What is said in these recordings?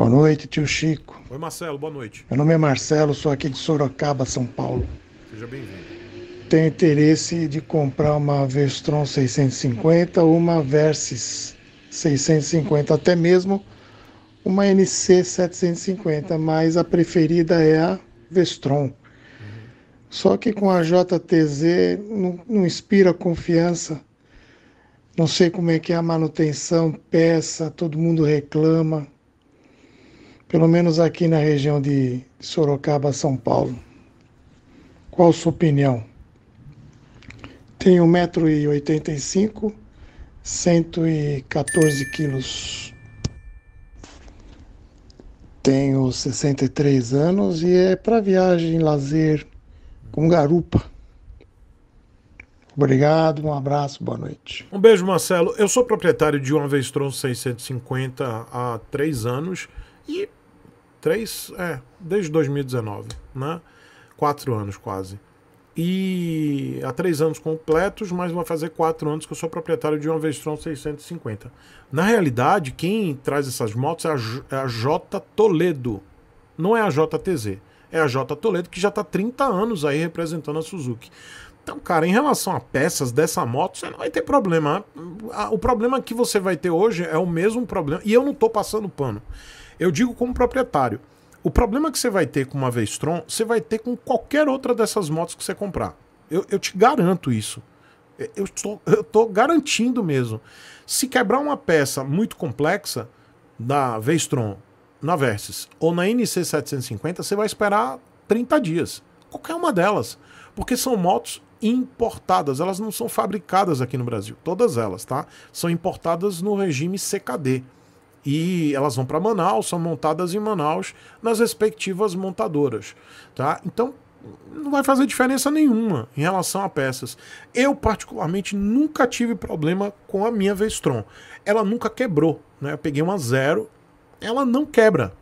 Boa noite, tio Chico. Oi, Marcelo, boa noite. Meu nome é Marcelo, sou aqui de Sorocaba, São Paulo. Seja bem-vindo. Tenho interesse de comprar uma Vestron 650 ou uma Versys 650, até mesmo uma NC 750, mas a preferida é a Vestron. Uhum. Só que com a JTZ não, não inspira confiança. Não sei como é que é a manutenção, peça, todo mundo reclama pelo menos aqui na região de Sorocaba, São Paulo. Qual sua opinião? Tenho 1,85m, 114 quilos. Tenho 63 anos e é para viagem, lazer, com garupa. Obrigado, um abraço, boa noite. Um beijo, Marcelo. Eu sou proprietário de uma Vestron 650 há três anos e três, é, desde 2019, né? Quatro anos quase. E há três anos completos, mas vai fazer quatro anos que eu sou proprietário de uma Vestron 650. Na realidade, quem traz essas motos é a, J, é a J Toledo, não é a JTZ. É a J Toledo que já está 30 anos aí representando a Suzuki. Então, cara, em relação a peças dessa moto, você não vai ter problema. O problema que você vai ter hoje é o mesmo problema. E eu não estou passando pano. Eu digo como proprietário. O problema que você vai ter com uma Vestron, você vai ter com qualquer outra dessas motos que você comprar. Eu, eu te garanto isso. Eu estou eu tô garantindo mesmo. Se quebrar uma peça muito complexa da Vestron na Versys ou na NC750, você vai esperar 30 dias. Qualquer uma delas. Porque são motos importadas, elas não são fabricadas aqui no Brasil, todas elas, tá? São importadas no regime CKD e elas vão para Manaus, são montadas em Manaus nas respectivas montadoras, tá? Então não vai fazer diferença nenhuma em relação a peças. Eu particularmente nunca tive problema com a minha Vestron. Ela nunca quebrou, né? Eu peguei uma zero, ela não quebra.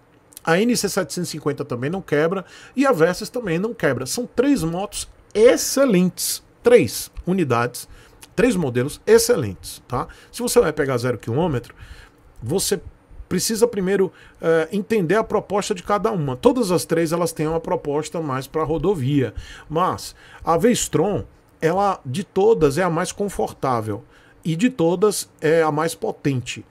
A NC750 também não quebra e a Versys também não quebra. São três motos excelentes, três unidades, três modelos excelentes, tá? Se você vai pegar zero quilômetro, você precisa primeiro eh, entender a proposta de cada uma. Todas as três elas têm uma proposta mais para rodovia, mas a Vestron, ela de todas é a mais confortável e de todas é a mais potente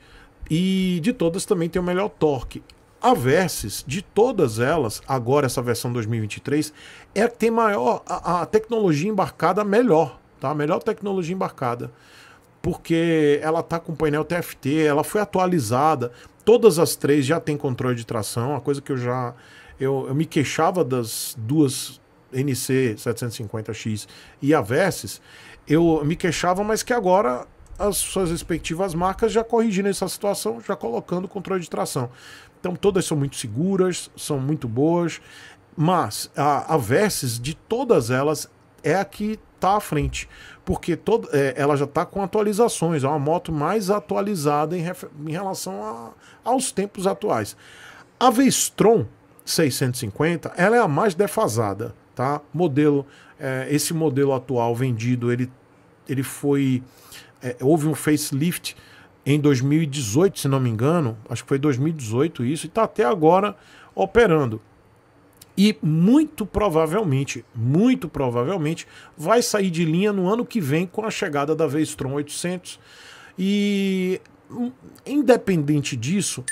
e de todas também tem o melhor torque. A Versys, de todas elas, agora essa versão 2023, é a que tem maior a, a tecnologia embarcada melhor, tá? A melhor tecnologia embarcada porque ela tá com painel TFT, ela foi atualizada. Todas as três já tem controle de tração, a coisa que eu já eu, eu me queixava das duas NC 750X e a Versys, eu me queixava, mas que agora as suas respectivas marcas já corrigiram essa situação, já colocando controle de tração. Então todas são muito seguras, são muito boas, mas a, a Versys, de todas elas, é a que tá à frente, porque todo, é, ela já está com atualizações, é uma moto mais atualizada em, em relação a, aos tempos atuais. A Vestron 650, ela é a mais defasada, tá? Modelo, é, esse modelo atual vendido, ele, ele foi, é, houve um facelift em 2018, se não me engano, acho que foi 2018 isso, e está até agora operando e muito provavelmente, muito provavelmente, vai sair de linha no ano que vem com a chegada da Vestron 800. E hum, independente disso,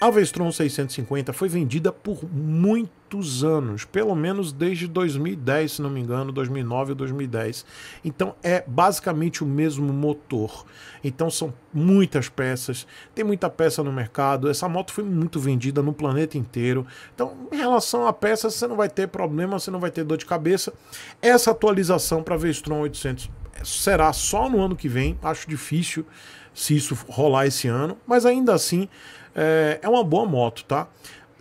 a Vestron 650 foi vendida por muito muitos anos, pelo menos desde 2010, se não me engano, 2009 ou 2010. Então é basicamente o mesmo motor. Então são muitas peças, tem muita peça no mercado. Essa moto foi muito vendida no planeta inteiro. Então, em relação a peças, você não vai ter problema, você não vai ter dor de cabeça. Essa atualização para a Vestron 800 será só no ano que vem, acho difícil se isso rolar esse ano, mas ainda assim é, é uma boa moto, tá?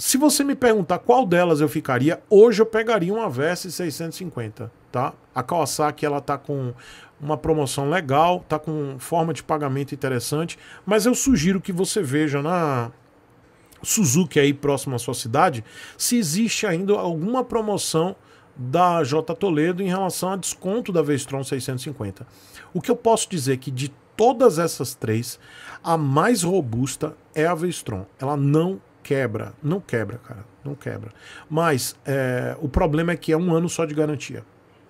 Se você me perguntar qual delas eu ficaria, hoje eu pegaria uma Versa 650, tá? A Kawasaki ela tá com uma promoção legal, tá com forma de pagamento interessante, mas eu sugiro que você veja na Suzuki aí próximo à sua cidade, se existe ainda alguma promoção da J Toledo em relação a desconto da Vestron 650. O que eu posso dizer é que de todas essas três, a mais robusta é a Vestron. Ela não quebra. Não quebra, cara. Não quebra. Mas é, o problema é que é um ano só de garantia.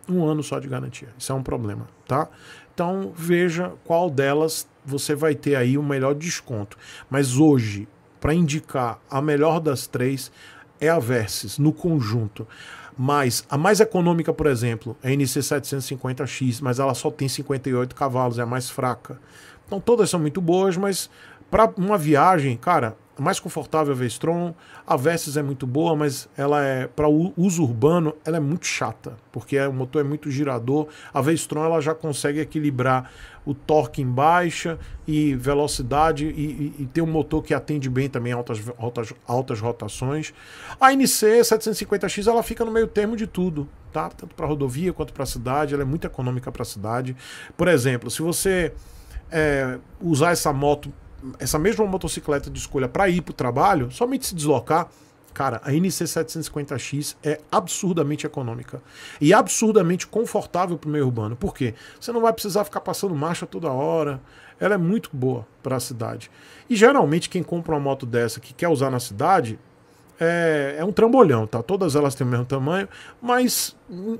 Um ano só de garantia. Isso é um problema, tá? Então veja qual delas você vai ter aí o melhor desconto. Mas hoje, para indicar a melhor das três, é a Versys no conjunto. Mas a mais econômica, por exemplo, é a NC750X, mas ela só tem 58 cavalos, é a mais fraca. Então todas são muito boas, mas para uma viagem, cara, mais confortável a Vestron. A Versys é muito boa, mas ela é para uso urbano, ela é muito chata, porque é, o motor é muito girador. A Vestron ela já consegue equilibrar o torque em baixa e velocidade e, e, e um motor que atende bem também altas, altas, altas rotações. A NC 750X ela fica no meio termo de tudo, tá? Tanto para rodovia quanto para cidade, ela é muito econômica para cidade. Por exemplo, se você é, usar essa moto essa mesma motocicleta de escolha para ir para o trabalho, somente se deslocar, cara, a NC750X é absurdamente econômica e absurdamente confortável para o meio urbano. Por quê? Você não vai precisar ficar passando marcha toda hora. Ela é muito boa para a cidade. E geralmente quem compra uma moto dessa que quer usar na cidade, é, é um trambolhão, tá? Todas elas têm o mesmo tamanho, mas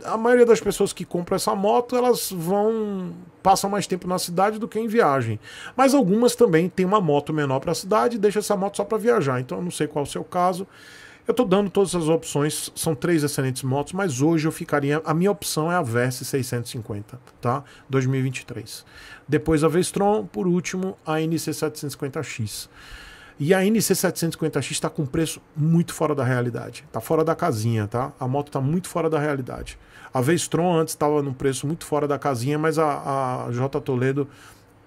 a maioria das pessoas que compram essa moto, elas vão passam mais tempo na cidade do que em viagem. Mas algumas também têm uma moto menor para a cidade e deixa essa moto só para viajar. Então eu não sei qual é o seu caso. Eu estou dando todas as opções, são três excelentes motos, mas hoje eu ficaria. A minha opção é a Verse 650, tá? 2023. Depois a Vestron, por último, a NC 750X. E a NC750X está com preço muito fora da realidade. Está fora da casinha, tá? A moto está muito fora da realidade. A Vestron antes estava num preço muito fora da casinha, mas a, a J Toledo,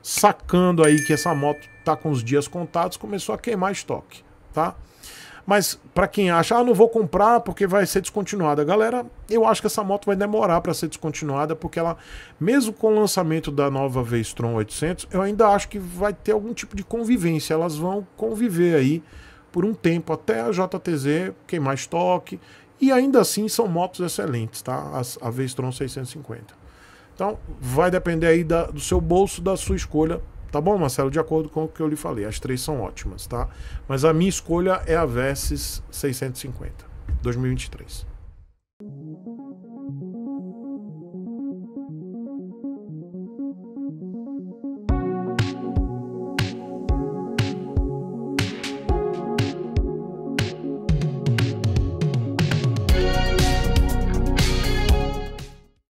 sacando aí que essa moto está com os dias contados, começou a queimar estoque, tá? Mas para quem acha, ah, não vou comprar porque vai ser descontinuada. Galera, eu acho que essa moto vai demorar para ser descontinuada, porque ela, mesmo com o lançamento da nova V-Strom 800, eu ainda acho que vai ter algum tipo de convivência. Elas vão conviver aí por um tempo até a JTZ queimar estoque. E ainda assim são motos excelentes, tá? A, V-Strom 650. Então, vai depender aí da, do seu bolso, da sua escolha Tá bom, Marcelo? De acordo com o que eu lhe falei, as três são ótimas, tá? Mas a minha escolha é a Versys 650, 2023.